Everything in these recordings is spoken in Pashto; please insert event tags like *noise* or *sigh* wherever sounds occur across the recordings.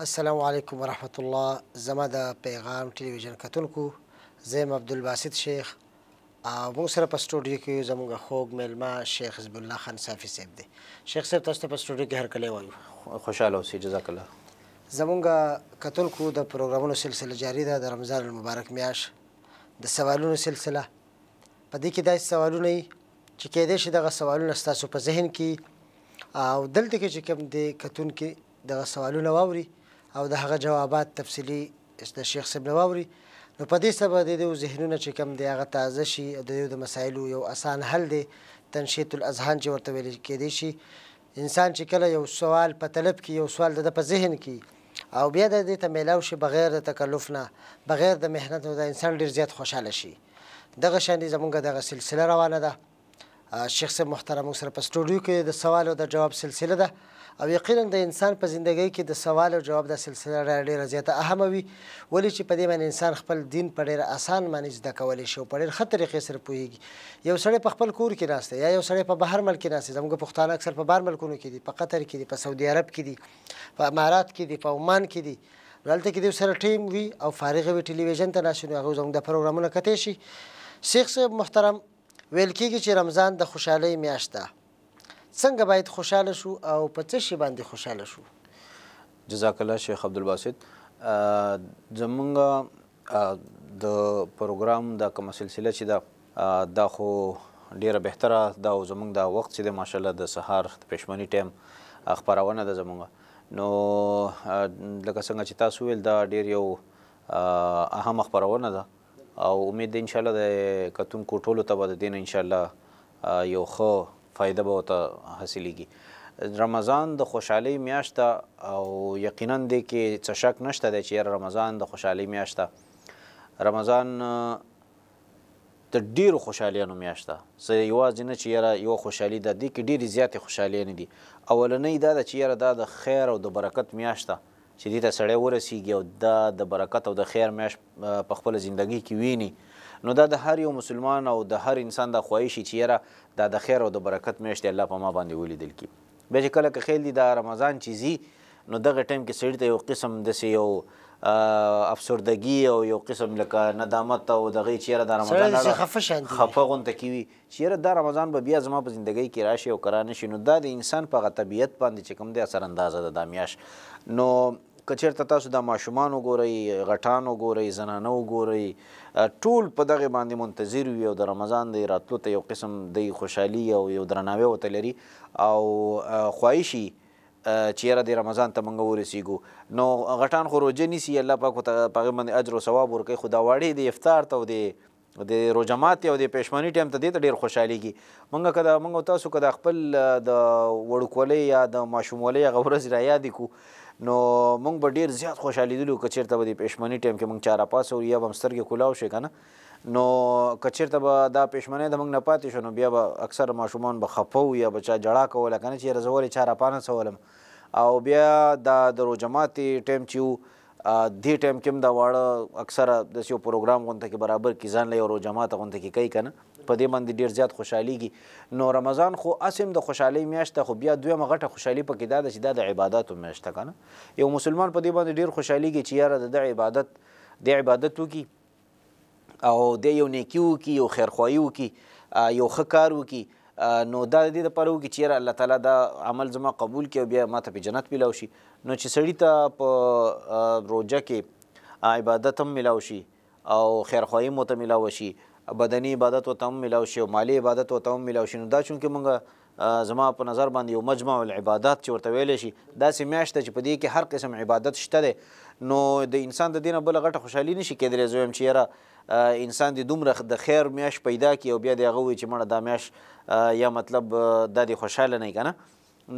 السلام علیکم ورحمت الله زما د پیغام ټلویزیون کتونکو زم عبدالباسط شیخ او موږ سره په سټوډیو کې زموږ خوږ میلمه شیخ حزب الله خان صافي صاحب دی شیخ صاحب تاسو ته په سټوډیو کې هر کله وایو خوشاله اوسئ جزاک الله زموږ کتونکو د پروګرامونو سلسله جاری ده د رمضان المبارک میاش د سوالونو سلسله په دې کې داسې سوالونه چې کېدای شي دغه سوالونه ستاسو په ذهن کې او دلته کې چې کوم دی کتونکو دغه سوالونه واوري او د هغه جوابات تفصیلی د شیخ صاحب نواوري نو په دې سبب د دې ذهنونه چې کم دی هغه تازه شي د د مسایلو یو اسان حل دی تنشیط الاذهان چې ورته ویل کېدی شي انسان چې کله یو سوال په طلب کې یو سوال د په ذهن کې او بیا د دې ته میلاو شي بغیر د تکلف نه بغیر د مهنت د انسان ډیر زیات خوشاله شي دغه شان زمونږ دغه سلسله روانه ده شیخ صاحب محترم سره په سټوډیو کې د سوال او د جواب سلسله ده او یقینا د انسان په زندګۍ کې د سوال او جواب د سلسله را ډیره زیاته اهمه وي ولې چې په دې باندې انسان خپل دین په ډیره اسان باندې زده کولی شي او په ډیر ښه طریقې سره پوهیږي یو سړی په خپل کور کې ناست یا یو سړی په بهر ملک کې ناست زموږ پښتانه اکثر په بهر ملکونو کې دي په قطر کې دي په سعودي عرب کې دي په امارات کې دي په عمان کې دي دلته کې د سره ټیم وي او فارغه وي ټلویزیون ته ناشونی هغه زموږ د پروګرامونو کته شي شیخ صاحب محترم ویل کېږي چې رمضان د خوشحالۍ میاشت ده څنګه باید خوشاله شو او په څه شي باندې خوشاله شو جزاک الله شیخ عبدالباسط زمونږ د پروګرام د کومه سلسله چې دا دا خو ډیره بهتره دا زمونږ د وخت چې د ماشاءالله د سهار د پښمنۍ ټایم خبرونه ده زمونږ نو لکه څنګه چې تاسو ویل دا ډیر یو اهم خبرونه ده او امید ان شاء الله د کتونکو ټولو ته به د دین ان شاء الله یو ښه فایده به ته حاصلېږي رمضان د خوشحالۍ میاشت او یقینا دی کې څه شک نشته دی چې رمضان د خوشحالۍ میاشت رمضان د ډیرو خوشحالیانو میاشت ده زه یوازې نه چې یاره یوه خوشحالي ده دې کې ډېرې زیاتې خوشحالۍ نه دي اولنۍ دا ده چې یاره دا د خیر او د برکت میاشت ده چې دې ته سړی ورسیږي او دا د برکت او د خیر میاش په خپل ژوندۍ کې ویني نو دا د هر یو مسلمان او د هر انسان د خواهش چې یاره دا د خیر او د برکت میاشت الله په ما باندې ولیدل کی به چې کله که خیل دي دا رمضان چیزی نو دغه ټیم کې سړی ته یو قسم د یو افسردګي او یو قسم لکه ندامت او دغه چیرې د رمضان سره خفه شاندي خفه غونته کیوي چیرې د رمضان به بیا زما په زندګۍ کې راشي او کرانه شي نو دا د انسان په طبیعت باندې چې کوم دی اثر انداز د دامیاش نو کچیرته تاسو د ماشومان وګورئ غټان وګورئ زنانه وګورئ ټول په دغه باندې منتظر وي او د رمضان د راتلو ته یو قسم د خوشحالي او یو درناوی وته لري او خواهشي چیرې د رمضان ته منګه ورسیګو نو غټان خو روزه نیسی الله پاک ته پغه من اجر او ثواب ورکړي خدا واړي د افطار ته د د روزمات او د پښمنی ټیم ته دې ډیر خوشحالي کی مونږ کده مونږ تاسو کده خپل د وړکولې یا د ماشومولې غورز را یاد کو نو مونږ به ډیر زیات خوشحالي دلو کچیر ته د پښمنی ټیم کې مونږ چاره پاسو یا بمستر کې کولاو شي کنه نو کچیرته به دا پښمنۍ د موږ نه پاتې شو نو بیا به اکثر ماشومان به خفه یا بچا جړا کوله کنه چې رزولې چا را پانه سوالم او بیا دا د روجماتې ټیم چې دې ټیم کې هم دا واړه اکثر د یو پروګرام غونته کې برابر کی ځان لې او روجمات غونته کې کوي کنه په دې باندې ډیر زیات خوشحاليږي نو رمضان خو اسیم د خوشحالي میاشته خو بیا دوی مغټه خوشحالي پکې دا چې دا د عبادتو میاشته کنه یو مسلمان په دې باندې ډیر خوشحاليږي چې یاره د عبادت د عبادت وکي او د یو نیکیو کې یو خیرخواهیو کې یو ښه کار وکړي نو دا د دې لپاره وکړي چې یاره الله تعالی دا عمل زما قبول کړي او بیا ما ته پې جنت میلاو شي نو چې سړي ته په روژه کې عبادت هم میلاو شي او خیرخواهي مو ته میلاو شي بدني عبادت ورته هم میلاو شي او مالی عبادت ورته هم میلاو شي نو دا چونکې موږ زما په نظر باندې یو مجمع العبادات چې ورته ویلی شي داسې میاشت ده چې په دې کې هر قسم عبادت شته دی نو د انسان د دې نه بله غټه خوشحالي نه شي کېدلی زه وایم چې یاره انسان د دومره د خیر میاش پیدا کی او بیا د هغه وی چې مړه دا میاش یا مطلب د دې خوشاله نه کنه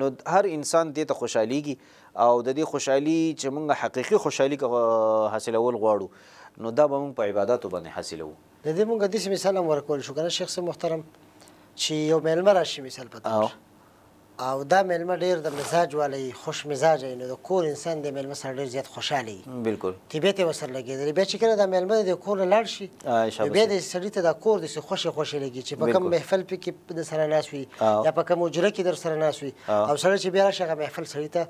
نو هر انسان دې ته خوشحاليږي او د دې خوشحالي چې موږ حقيقي خوشحالي حاصلول غواړو نو دا به موږ په عبادتو باندې حاصلو د دې موږ د مثال هم ورکول شو کنه شخص محترم چې یو ملمر راشي مثال پته او دا ملمه ډیر د مزاج والی خوش مزاج نه د کور انسان د ملمه سره ډیر زیات خوشاله وي بالکل طبيعت وسر لګیدل بیا چې کله د ملمه د کور لاړ شي بیا د سړی ته د کور د خوش خوش لګي چې په کوم محفل کې د سره ناس وي یا په کوم اجره کې در سره ناس وي او سره چې بیا راشه محفل سړی ته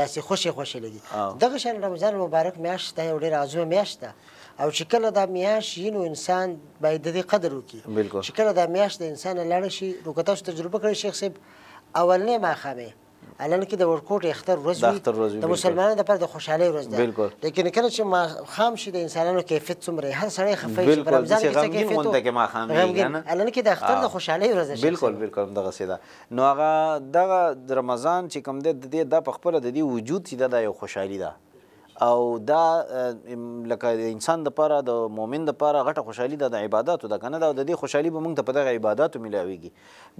داسې خوشې خوشې لګي دغه شان رمضان مبارک میاشت دا یو ډېره عظیمه میاشت ده او چې کله دا میاشت وي نو انسان باید د دې قدر وکړي چې کله دا میاشت د انسان لاړه شي نو که تاسو تجربه کړی شیخ صاحب اولنې ماښامې الان کې د ورکوټ اختر ورځ وي د مسلمانانو لپاره د خوشحالۍ ورځ ده بالکل لیکن کله چې ماښام شي د انسانانو کیفیت څومره هر سړی خفه شي په رمضان کې کیفیت غمګین کې ماښام الان کې د اختر د خوشحالۍ ورځ ده بالکل بالکل دغه سیده نو هغه دغه رمضان چې کوم دی د دې د په خپل د دې وجود چې دا یو خوشحالي ده او دا لکه انسان د پاره د مؤمن د پاره غټه خوشحالي ده د عبادتو ده کنه دا د دې خوشحالي به موږ ته په دغه عبادتو ملاويږي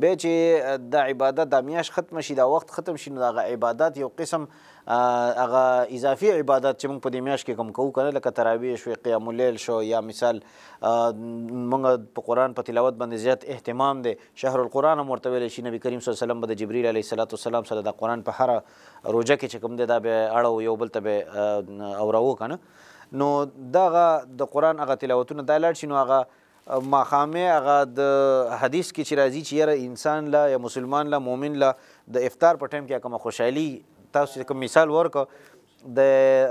به چې د عبادت د میاش ختم شي دا وخت ختم شي نو د عبادت یو قسم هغه اضافي عبادت چې موږ په دې میاش کې کوم کوو کنه لکه تراویح شو قیام الليل شو یا مثال موږ په قران په تلاوت باندې زیات اهتمام دی شهر القران مرتبه ویل شي نبی کریم صلی الله علیه وسلم د جبرئیل علیه الصلاۃ والسلام سره د قران په هر روزه کې چې کوم دی دا به اړه یو بل ته به اوراو کنه نو دغه د قران هغه تلاوتونه دا لاړ شي نو هغه ماخامه هغه د حدیث کې چې راځي چې یاره انسان لا یا مسلمان لا مؤمن لا د افطار په ټیم کې کومه خوشحالي تاسو کوم مثال ورک د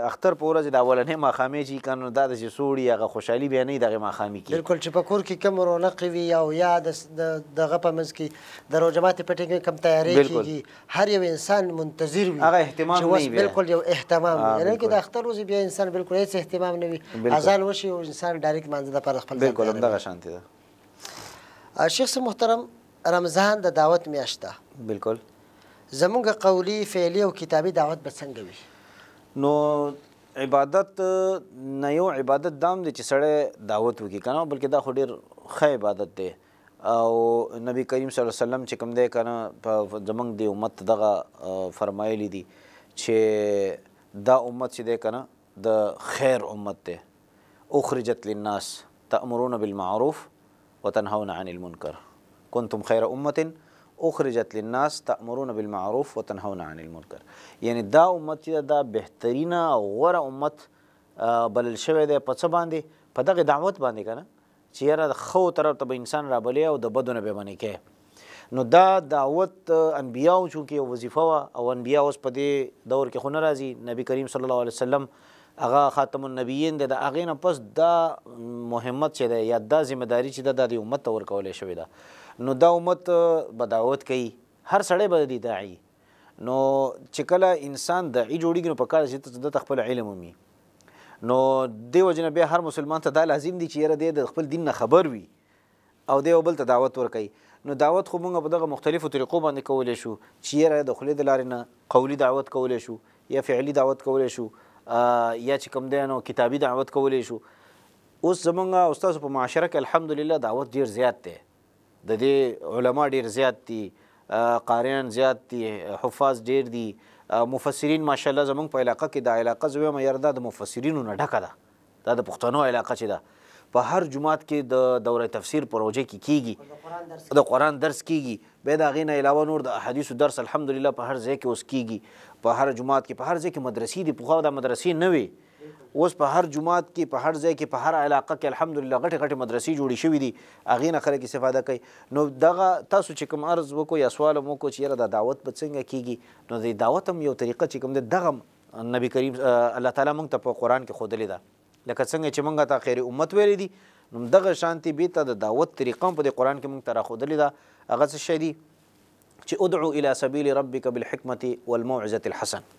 اختر په ورځ د اولنې ماخامې چې کنه دا د سوړی هغه خوشحالي بیا نه دغه ماخامې کې بالکل چې په کور کې کم رونق وي او یا د دغه په منځ کې د روجماتې پټې کې کم تیاری کیږي هر یو انسان منتظر وي هغه اهتمام نه وي بالکل یو اهتمام وي یعنی کې د اختر ورځ بیا انسان بالکل هیڅ اهتمام نه وي اذان وشي او انسان ډایرکټ منځ د پر خپل بالکل دغه شانتي ده شیخ محترم رمضان د دعوت میاشته بالکل زمونږ قولی فعلی او کتابی دعوت به څنګه وي نو عبادت نه یو عبادت دام دی چې سړی دعوت وکړي که نه بلکې دا خو ډېر ښه عبادت دی او نبی کریم صلی الله علیه وسلم چې کوم دی که نه په زمونږ د امت دغه فرمایلی دي چې دا امت چې دی که نه د خیر امت دی اخرجت للناس تأمرون بالمعروف وتنهون عن المنکر کنتم خیر امه اخرجت للناس تأمرون بالمعروف وتنهون عن المنکر یعنی دا امت چې دا بهترینه او غوره امت بلل شوی دی په څه باندې په دغه دعوت باندې کنه چې یاره د خو طرف ته به انسان رابلی او د بدونه به باندې کې نو دا دعوت انبیاو چونکې یو وظیفه وه او انبیا اوس په دې دور کې خو نه راځي نبی کریم صلی الله علیه وسلم هغه خاتم النبیین دی د هغې نه پس دا مهمت چې دی یا دا ذمهداري چې ده دا د امت ته ورکولی شوې ده نو دا امت بدعوت کوي هر سړی به دی داعي نو چې کله انسان داعي جوړیږي نو په کار چې د خپل علم ومي نو دیو جن به هر مسلمان ته دا لازم دي چې یره د خپل دین نه خبر وي او دیو بل ته دعوت ورکړي نو دعوت خو موږ په دغه مختلفو طریقو باندې کولای شو چې یره د خلې د لارې نه قولي دعوت کولای شو یا فعلی دعوت کولای شو یا چې کوم دی نو کتابي دعوت کولای شو اوس زمونږ استاد په معاشره کې الحمدلله دعوت ډیر زیات دی د دې علما ډیر زیات دي قاریان زیات دي حفاظ ډیر دي مفسرین ماشاءالله زمونږ په علاقه کې دا علاقه زوی مې یردا د مفسرینو نه ډکه ده دا د پښتنو علاقه چې ده په هر جمعات کې د دوره تفسیر پروژه کې کیږي د قران درس کیږي به دا غینه علاوه نور د احادیث درس الحمدلله په هر ځای کې اوس کیږي په هر جمعات کې په هر ځای کې مدرسې دي په خو دا مدرسې نه وي اوس په هر جماعت کې په هر ځای کې په هر علاقه کې الحمدلله غټې غټې مدرسې جوړې شوې دي هغې نه خلک استفاده کوي نو دغه تاسو چې کوم عرض وکړو یا سوال هم وکړو چې یاره دا دعوت به څنګه کېږي نو د دعوت هم یو طریقه چې کوم دی دغه نبی کریم الله تعالی موږ ته په قرآن کې ښودلې ده لکه څنګه چې موږ ته خیر امت ویلې دي نو دغه شانتي به ته د دعوت طریقه په د قرآن کې موږ ته راښودلې ده هغه څه شی دي چې ادعو الى سبيل ربك بالحکمه والموعظه الحسنه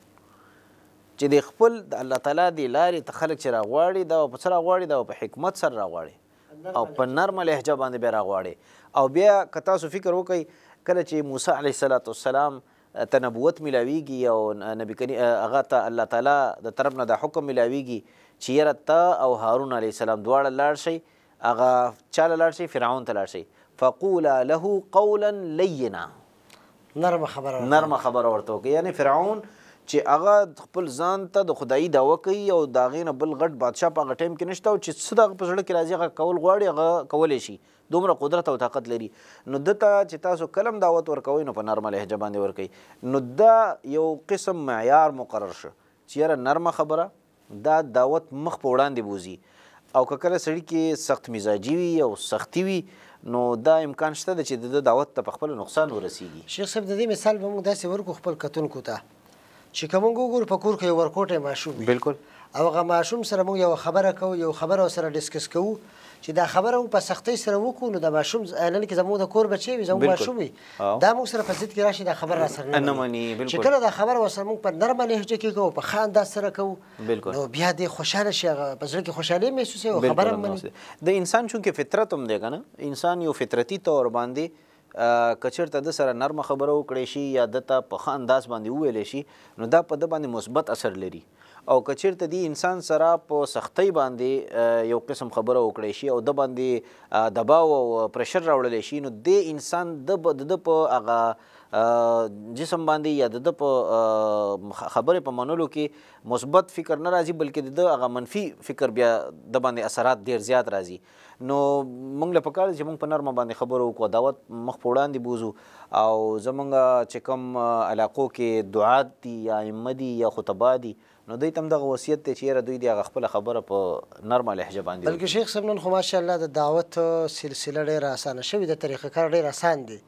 چې د خپل د الله تعالی د لارې ته خلک چې راغواړي دا په څه راغواړي دا په حکمت سره راغواړي او په نرمه لهجه باندې بیا راغواړي او بیا که تاسو فکر وکړئ کله چې موسی علیه صلات والسلام ته نبوت ملاویږي او نبی کریم هغه ته الله تعالی د طرف نه د حکم ملاویږي چې یاره ته او هارون علیه السلام دواړه لاړ شئ هغه چا لاړ شئ فرعون ته لاړ شئ فقولا له قولا لینا نرمه خبره نرمه خبره ورته وکړئ یعنی فرعون چې هغه خپل ځان ته د خدایي داوا کوي او د هغې نه بل غټ بادشاه په هغه ټایم کې نشته او چې څه د هغه په زړه کې راځي هغه کول غواړي هغه کولی شي دومره قدرت او طاقت لري نو ده ته چې تاسو کلم دعوت ورکوئ نو په نرمه لهجه باندې ورکوئ نو دا یو قسم معیار مقرر شو چې یاره نرمه خبره دا دعوت مخ په وړاندې بوزي او که کله سړي کې سخت مزاجي وي او سختي وي نو دا امکان شته چې د دعوت ته په خپل نقصان ورسیږي شیخ صاحب د دې مثال به موږ داسې ورکو خپل کتونکو ته چې کوم ګورو په کور کې ورکوټه ماشوم بالکل او هغه ماشوم سره موږ یو خبره کوو یو خبره سره ډیسکس کوو چې دا خبره په سختۍ سره وکړو نو د ماشوم نن کې زموږ د کور بچي وي زموږ ماشوم وي دا موږ سره په ضد کې راشي دا خبره را سره نه مانی بالکل چې کله دا خبره وسره موږ په نرمه لهجه کې کوو په خان داس سره کوو نو بیا دې خوشاله شي په زړه کې خوشالي محسوسوي او خبره مني د انسان چونکه فطرت هم دی کنه انسان یو فطرتي تور باندې کچرته د سره نرمه خبره وکړې شي یا دته په ښه انداز باندې وویلې شي نو دا په ده باندې مثبت اثر لري او کچرته دی انسان سره په سختۍ باندې یو قسم خبره وکړې شي او د باندې دباو او پرشر راوړل شي نو د انسان د د په هغه جسم باندې یا د په خبره په منلو کې مثبت فکر نه راځي بلکې د هغه منفي فکر بیا د باندې اثرات ډیر زیات راځي نو موږ له پکاره چې موږ په نرمه باندې خبرو وکړو دعوت مخ په وړاندې بوزو او زمونږ چې کوم علاقو کې دعات دي یا ائمه دي یا خطبا دي نو دوی تم دغه وصیت ته چیرې دوی دغه خپل خبره په نرمه لهجه باندې بلکې شیخ صاحب نن خو ماشاءالله د دعوت سلسله ډیره اسانه شوې د طریقه کار ډیره اسان دی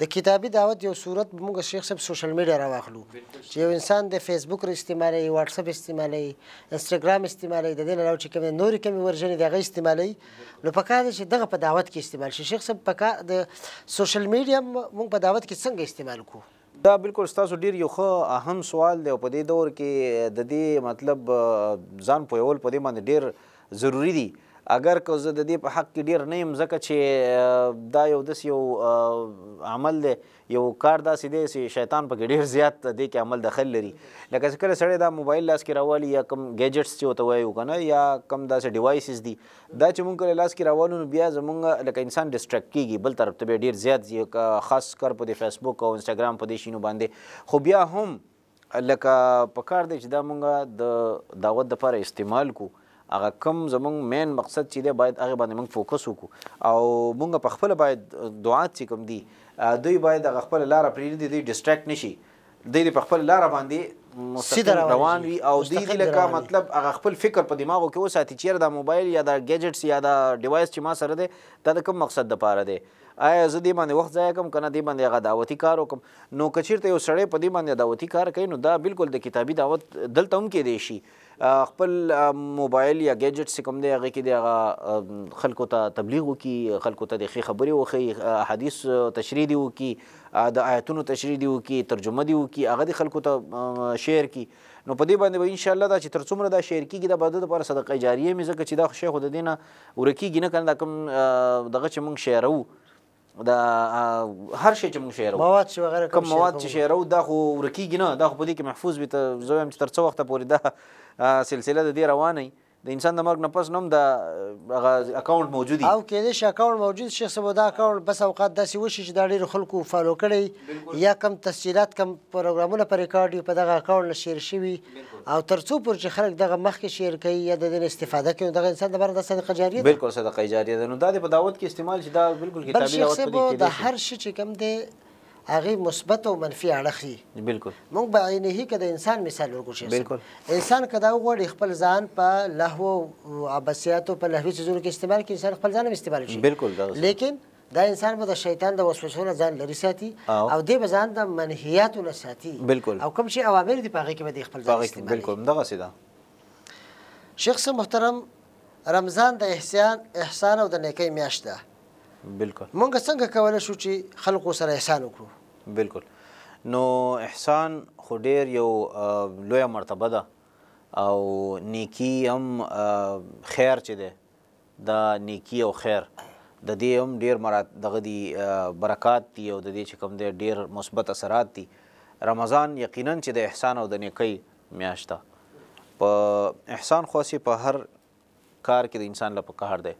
د کتابي دعوت یو صورت موږ شیخ صاحب سوشل میډیا راواخلو چې یو انسان د فیسبوک ر استعمالي واتس اپ استعمالي انستګرام استعمالي د دې لپاره چې کوم نوري کوم ورژن دغه استعمالي نو پکار چې دغه په دعوت کې استعمال شي شیخ صاحب پکار د سوشل میډیا موږ په دعوت کې څنګه استعمال کوو دا بالکل ستاسو ډیر یو ښه اهم سوال دی په دې دور کې د دې مطلب ځان پویول په دې باندې ډیر ضروری دی اگر که زه د دې په حق کې ډیر نه یم ځکه چې دا یو داس یو عمل دی یو کار داسې دی چې شیطان پکې ډیر زیات دې کې عمل دخل لري لکه چې کله سړی دا موبایل لاس کې راوالي یا کم ګیجټس چې ورته وایو که نه یا کم داسې ډیوایسز دي دا چې مونږ کله لاس کې راوالو نو بیا زمونږ لکه انسان ډسټرکټ کیږي بل طرف ته بیا ډیر زیات خاص کر په دې فیسبوک او انسټاګرام په دې شینو باندې خو بیا هم لکه پکار دی چې دا مونږ د دعوت دپاره استعمال کو هغه کم زمونږ مین مقصد چې دی باید هغه باندې موږ فوکس وکړو او موږ په خپل باید دعات چې کوم دی دوی باید هغه خپل لار پرېږدي دوی ډیسټریکټ نشي دوی په خپل لار باندې روان وي او دوی لکه مطلب هغه خپل فکر په دماغو کې وساتي چې دا موبایل یا دا ګیجټس یا دا ډیوایس چې ما سره دی دا د کوم مقصد لپاره دی آیا زه دې باندې وخت ضایع کوم کنه دې باندې هغه دعوتي کار وکم نو کچیرته یو سړی په دې باندې دعوتي کار کوي نو دا بالکل د کتابي دعوت دلته هم کې دی شي خپل موبایل یا گیجټ څه کوم دی هغه کې د خلکو ته تبلیغ وکي خلکو ته د ښې خبرې وښي حدیث تشریح دی وکي د آیتونو تشریح دی وکي ترجمه دی وکي هغه د خلکو ته شیر کی نو په دې باندې به ان شاء الله دا چې تر څومره دا شیر کیږي دا به د لپاره صدقه جاریه مې ځکه چې دا شیخ د دینه ورکیږي نه کنه دا کوم دغه چې مونږ شیرو دا هر شی چې مونږ شیرو مواد چې وغیرہ کوم مواد چې شیرو دا خو ورکیږي نه دا خو په دې کې محفوظ وي ته زه هم چې تر څو وخته پورې دا سلسله د دې روانه د انسان د مرګ نه پس نوم د اکاونټ موجودي او کېدې شي اکاونټ موجود شي سبا دا اکاونټ بس اوقات داسې وشي چې دا ډېر خلکو فالو کړي یا کم تسجیلات کم پروګرامونه پر ریکارډ یو په دغه اکاونټ نه شیر شوي او ترڅو پر چې خلک دغه مخکې شیر کوي یا د دې استفاده کوي دغه انسان د باندې صدقه جاریه بالکل صدقه جاریه ده نو دا په دعوت کې استعمال شي دا بالکل کتابي دعوت کې د هر شي چې کم دی هغه مثبت او منفي اړخ دي بالکل موږ به عینه کې د انسان مثال ورکوشو بالکل انسان کدا وغوړي خپل ځان په لهو او عباسیاتو په لهوي چیزونو کې استعمال کړي انسان خپل ځان استعمال شي بالکل دا لیکن دا انسان به د شیطان د وسوسو نه ځان لري ساتي او دې به ځان د منهیاتو نه ساتي بالکل او کوم شي عوامل دي په هغه کې به د خپل ځان استعمال بالکل دغه سیده شخص محترم رمضان د احسان احسان او د نیکۍ میاشت ده بالکل مونږ څنګه کولای شو چې خلکو سره احسان وکړو بالکل نو احسان خو ډیر یو لویه مرتبه ده او نیکی هم خیر چې ده دا نیکی او خیر د دې هم ډیر مرات دغه دي برکات دي او د دې چې کوم دي ډیر مثبت اثرات دي رمضان یقینا چې د احسان او د نیکی میاشت ده په احسان خواسي په هر کار کې د انسان لپاره کار دی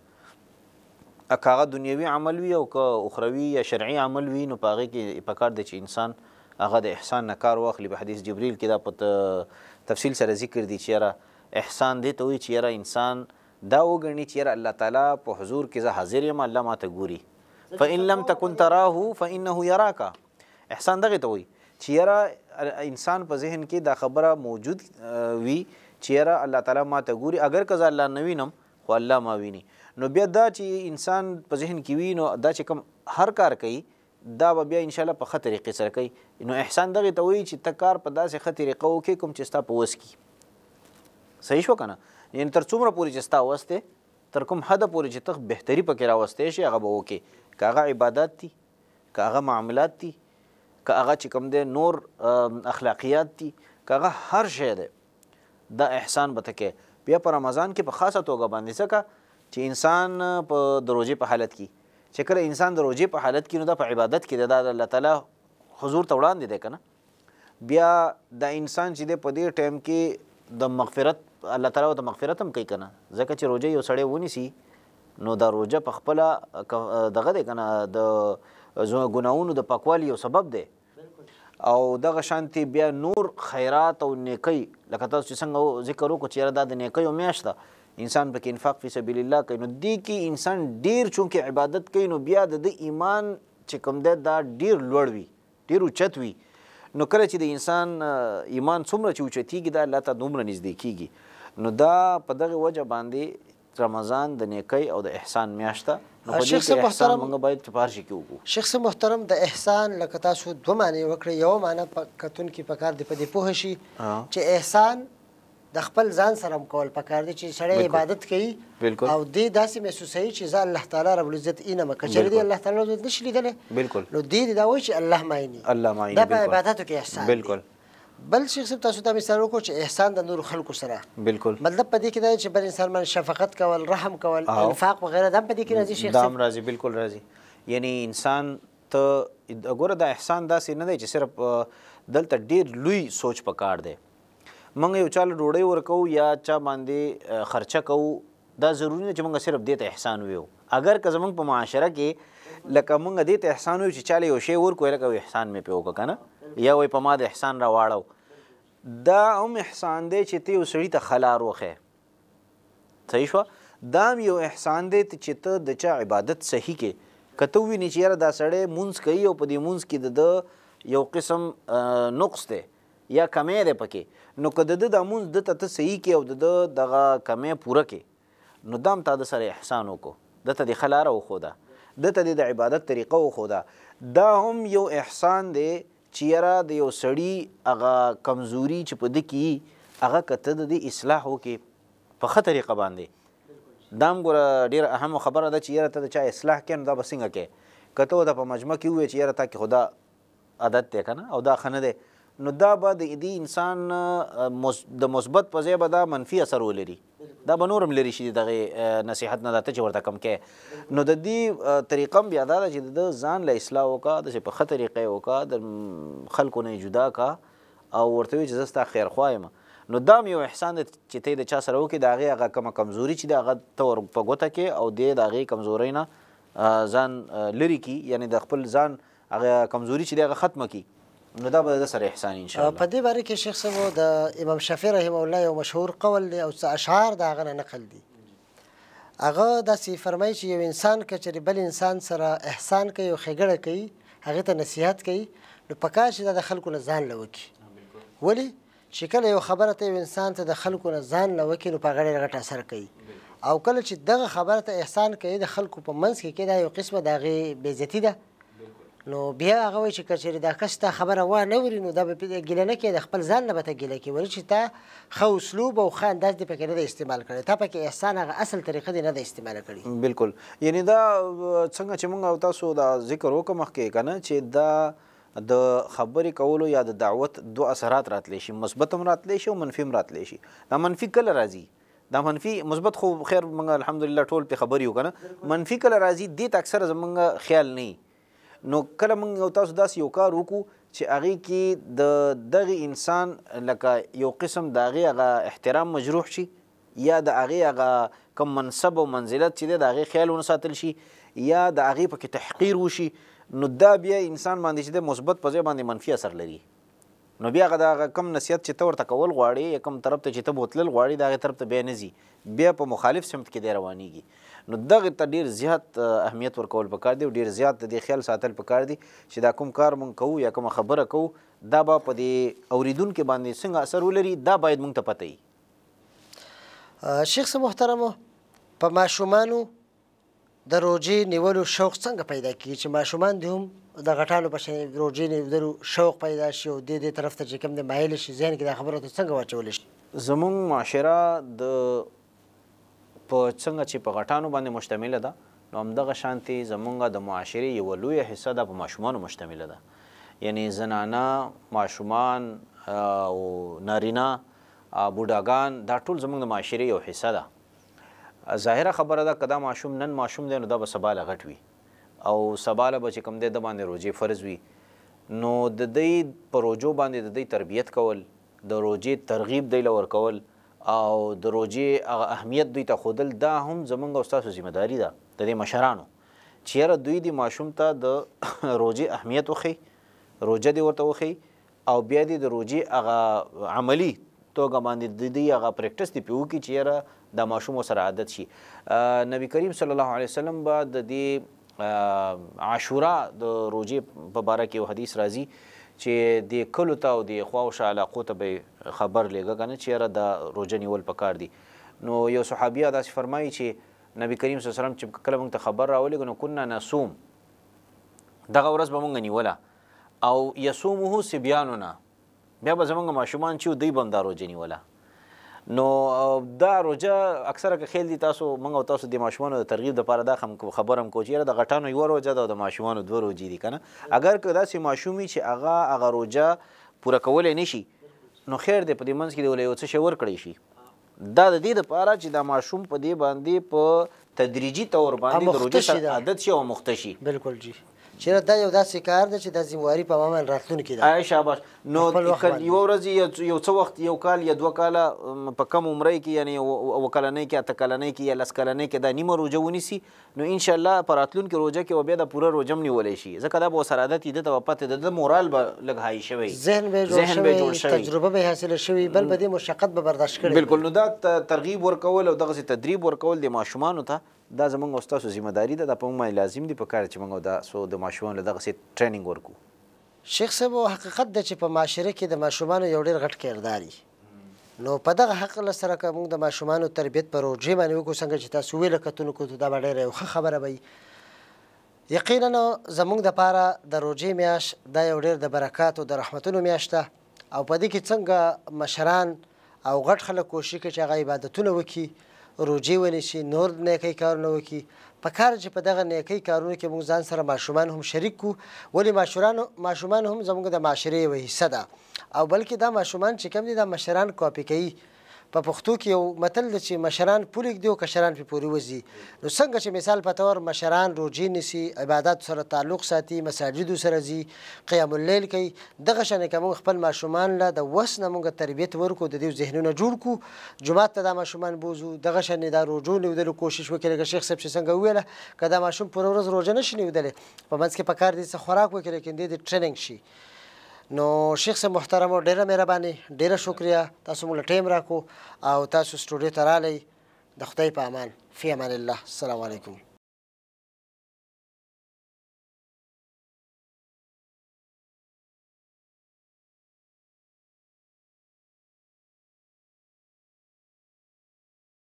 کاغه دنیوي عمل وي او که اخروی یا شرعي عمل وي نو پاغه کې پکار دی چې انسان هغه د احسان نه کار واخلي په حدیث جبريل کې دا په تفصیل سره ذکر دي چې را احسان دی ته وي چې را انسان دا وګڼي چې را الله تعالی په حضور کې زه حاضر یم الله ماته ګوري فإن لم تكن تراه فإنه يراك احسان دغه ته وي چې را انسان په ذهن کې دا خبره موجود وي چې را الله تعالی ماته ګوري اگر کزا الله نوینم خو الله ما ویني نو بیا دا چې انسان په ذهن کې وي نو دا چې کوم هر کار کوي دا به بیا ان شاء الله په خطرې کې سره کوي نو احسان دغه ته وایي چې تکار په داسې خطرې قو کې کوم چې ستا په وس کې صحیح شو کنه یعنی تر څومره پورې چې ستا وسته تر کوم حد پورې چې تخ بهتري پکې راوستې شي هغه به وکي کاغه عبادت دي کاغه معاملات دي کاغه چې کوم دی نور اخلاقیات دي کاغه هر شی دی دا احسان به تکې بیا په رمضان کې په خاصه توګه باندې څه چې انسان په دروځي په حالت کې چې کله انسان دروځي په حالت کې نو دا په عبادت کې د الله تعالی حضور ته وړاندې دی کنه بیا دا انسان چې د په دې ټیم کې د مغفرت الله تعالی او د مغفرت هم کوي کنه ځکه چې روزه یو سړی ونیسي نو دا روزه په خپل دغه دی کنه د ګناونو د پاکوالي یو سبب دی او دغه شانتي بیا نور خیرات او نیکی لکه تاسو څنګه ذکر وکړو چې دا د نیکیو میاشت ده انسان پکې انفاق فی سبیل الله کوي نو دې کې انسان ډیر چونکې عبادت کوي نو بیا د ایمان چې کوم دی دا ډیر لوړ وي ډیر اوچت وي نو کله چې د انسان ایمان څومره چې اوچتېږي دا الله ته دومره نږدې کېږي نو دا په دغه وجه باندې رمضان د نیکی او د احسان میاشته شیخ صاحب محترم موږ باید په پارشي کې وګورو شیخ صاحب محترم د احسان لکه تاسو دوه معنی وکړي یو معنی په کتون کې په کار دی په دې پوه شي چې احسان د خپل ځان سره کول په کار دی چې سړی عبادت کوي او دې داسې محسوسوي چې زه الله تعالی رب العزت اینمه که چېرې دې الله تعالی رب العزت نشي لیدلی نو دې دا وایي چې الله مایني دا په عبادتو کې احسان بالکل بل شیخ صاحب تاسو ته مثال وکړو چې احسان د نور خلکو سره بالکل مطلب په دې کې دا چې بل انسان باندې شفقت کول رحم کول انفاق وغیره دا په دې کې راځي شیخ صاحب دا راځي بالکل راځي یعنی انسان ته ګوره دا احسان داسې نه دی چې صرف دلته ډیر لوی سوچ پکار دی موږ یو چاله ډوډۍ ورکو یا چا باندې خرچه کوو دا ضروری نه چې موږ صرف دې ته احسان ویو اگر که زمونږ په معاشره کې لکه موږ دې ته احسان ویو چې چاله یو شی ورکو لکه احسان مې پې وکړه که نه یا وای په ما د احسان را واړو دا هم احسان دی چې ته یو سړي ته خلار وخې صحیح شوه دا هم یو احسان دی چې ته د چا عبادت صحیح کې که ته ووینې چې یاره دا سړی مونځ کوي او په دې مونځ کې د ده یو قسم نقص دی یا کمی دی پکې نو که د ده دا مونځ ده ته ته صحیح کې او د ده دغه کمی پوره کې نو دا هم تا ده سره احسان وکړو ده ته دې ښه لاره وښوده ده ته د عبادت طریقه وښوده دا هم یو احسان دی چې یاره د یو سړي هغه کمزوري چې په ده کې هغه که ته د دې اصلاح وکړې په ښه طریقه باندې دام ګوره ډېره اهم خبره ده چې یاره ته د چا اصلاح کوې نو دا به څنګه کوې که ته ورته په مجمع کې ووایې چې یاره تا کې خو دا عادت دی که نه او دا ښه نه دی نو دا به د دې انسان د مثبت په ځای به دا منفي اثر ولري دا به نور هم لري شي دغه نصیحت نه ته چې ورته کم کې نو د دې طریقه بیا دا چې د ځان له اصلاح وکا د په خطرې طریقې وکا د خلکو نه جدا کا او ورته چې زستا خیر خوایم نو دا یو احسان چې ته د چا سره وکي دا هغه هغه کوم کمزوري چې دا هغه تور په ګوته کې او دې دا هغه کمزوري نه ځان لري کی یعنی د خپل ځان هغه کمزوري چې دا ختمه کی نو دا به د سره احسان ان شاء الله په دې باره کې شیخ صاحب د امام شافعي رحم الله یو مشهور قول دی او څه اشعار دا غنه نقل دي هغه دا سی فرمایي چې یو انسان کچري بل انسان سره احسان کوي او خګړه کوي هغه ته نصيحت کوي نو پکار شي د خلکو نه ځان لوکي ولی چې کله یو خبره ته یو انسان ته د خلکو نه ځان لوکي نو په غړې غټ اثر کوي او کله چې دغه خبره ته احسان کوي د خلکو په منځ کې کې دا یو قسمه دغه بیزتی ده نو بیا هغه وایي چې کچېرې دا کس ته خبره وا نه وري نو دا به ګیله نه کوي د خپل ځان نه به ته ګیله کوي ولې چې تا ښه اسلوب او ښه انداز دې پکې نه دی استعمال کړی تا پکې احسان هغه اصل طریقه دې نه دی استعمال کړی بالکل یعنی دا څنګه چې موږ او تاسو دا ذکر وکړو مخکې که نه چې دا د خبرې کولو یا د دعوت دوه اثرات راتلی شي مثبت هم راتلی شي او منفي هم راتلی شي دا منفي کله راځي دا منفي مثبت خو خیر موږ الحمدلله ټول په خبرې وکړو منفي کله راځي دې اکثر زمونږ خیال نه نو کله موږ یو تاسو داسې یو کار وکړو چې هغې کې د دغه انسان لکه یو قسم د هغې هغه احترام مجروح شي یا د هغې هغه کوم منصب او منزلت چې دی د هغې خیال ونه ساتل شي یا د هغې پکې تحقیر وشي نو دا بیا انسان باندې چې دی مثبت په ځای باندې منفي اثر لري نو بیا هغه د کم نصیحت چې ته ورته کول غواړې یا کم طرف ته چې ته بوتلل غواړې د هغې طرف ته بیا نه ځي بیا په مخالف سمت کې دی روانېږي نو دغه ته ډیر زیات اهمیت ورکول پکار دی ډیر زیات د خیال ساتل پکار دی چې دا کوم کار مونږ کوو یا کوم خبره کوو دا به په دې اوریدونکو باندې څنګه اثر ولري دا باید مونږ ته پته وي شیخ محترمو په ماشومانو د روجې نیولو شوق څنګه پیدا کیږي چې ماشومان دې هم د غټانو په شان روجې نیولو شوق پیدا شي او دې دې طرف ته چې کوم د مایل شي ځین کې دا خبره څنګه واچول شي زمونږ معاشره د په څنګه چې په غټانو باندې مشتمل ده نو همدغه شانتي زمونږ د معاشري یو لوی حصہ د ماشومان مشتمل ده یعنی زنانا ماشومان او نارینه بوډاګان دا ټول زمونږ د معاشري یو حصہ ده ظاهره خبره ده کدا ماشوم نن ماشوم دی نو دا به سبا لغټ وي او سبا له به کوم دی د باندې روزې فرض وي نو د دې پروژو باندې د دې تربيت کول د روزې ترغیب دی لور کول او د روجې هغه اهمیت دوی ته خودل دا هم زمونږ او ستاسو ذمہداري ده د دې مشرانو چې یاره دوی د ماشوم ته د *coughs* روجې اهمیت وښي روجه دې ورته وښي او بیا دې د روجې هغه عملی توګه باندې د دې هغه پریکټس دی پیو کې چې یاره د ماشوم سره عادت شي نبی کریم صلی الله علیه وسلم با د دې عاشورا د روجې په باره کې حدیث راځي چې د کلو ته او د خواوشه علاقو ته به خبر لږه کنه چې یاره د روژه نیول پکار دي نو یو صحابیه داسې فرمایي چې نبی کریم صلی الله علیه وسلم چې کله موږ ته خبر راولېږه نو کنا نصوم دغه ورځ به موږ نیوله او یصومه سبیانونه بیا به زمونږ ماشومان چې دوی به هم دا روژه نیوله نو دا روجه اکثره که خیل دي تاسو موږ او تاسو د ماشومان د ترغیب لپاره دا خبر هم کو چې د غټانو یو روجه دا د ماشومان دوه روجې دي کنه اگر که داسې ماشومی چې هغه هغه روجه پوره کولای نشي نو خیر دی په دې منځ کې دی ولې یو څه شی ورکړی شي دا د دې لپاره چې دا ماشوم په دې باندې په تدریجی طور باندې د روجه عادت شي او مختشي بالکل جی چیرې دا یو داسې کار دی چې د ځمواري په مامن راتلونکي ده آی شاباش نو یو ورځ یو څه وخت یو کال یا دوه کال په کم عمرې کې یعنی وکلنې کې اته کلنې کې یا لس کلنې کې دا نیمه روزه ونیسي نو ان شاء الله په راتلونکي روزه کې وبیا د پوره روزه نیولې شي ځکه دا به سرادت دې ته پته د مورال به لګهای شوی ذهن به جوړ شوی تجربه به حاصل شوی بل به د مشقت به برداشت کړي بالکل نو دا ترغیب ورکول او دغه تدریب ورکول د ماشومان ته دا زمونږ استاد ذمہ داری ده دا په موږ لازم دي په کار چې موږ دا سو د ماشومان له دغه سي ټریننګ ورکو شیخ صاحب حقیقت د چې په معاشره کې د ماشومانو یو ډیر غټ کرداري نو په دغه حق له سره که موږ د ماشومانو تربیت پروژې باندې وکړو څنګه چې تاسو ویله کتونکو ته دا به ډېره یو ښه خبره وي یقینا زموږ دپاره د روژې میاش دا یو ډېر د برکاتو د رحمتونو میاشت ده او په دې کې څنګه مشران او غټ خلک کوشش کوي چې هغه عبادتونه وکړي روژې ونیسي نور نیکۍ کارونه وکړي په کار چې په دغه نیکی کارونو کې موږ ځان سره ماشومان هم شریک کو ولی ماشوران ماشومان هم زموږ د معاشرې یو حصہ ده او بلکې دا ماشومان چې کم دي دا مشران کاپی کوي په پښتو کې یو متل دی چې مشران پولیک دی او کشران په پوری وزي نو څنګه چې مثال په تور مشران روزي نسی عبادت سره تعلق ساتي مساجد سره زی قیام الليل کوي دغه شنه کوم خپل ماشومان له د وس نه مونږ تربیت ورکو د دې ذهنونه جوړ کو جمعه ته د ماشومان بوزو دغه شنه د روزو لیدل کوشش وکړي چې شیخ صاحب څنګه ویله کله ماشوم پر ورځ روزه نشي نیولې په منځ کې پکار دي څه خوراک وکړي کې د ټریننګ شي نو شیخ صاحب محترم ډیره مهرباني ډیره شکریا تاسو موږ ټیم راکو او تاسو سټوډیو ته رالی د خدای په امان فی امان الله السلام علیکم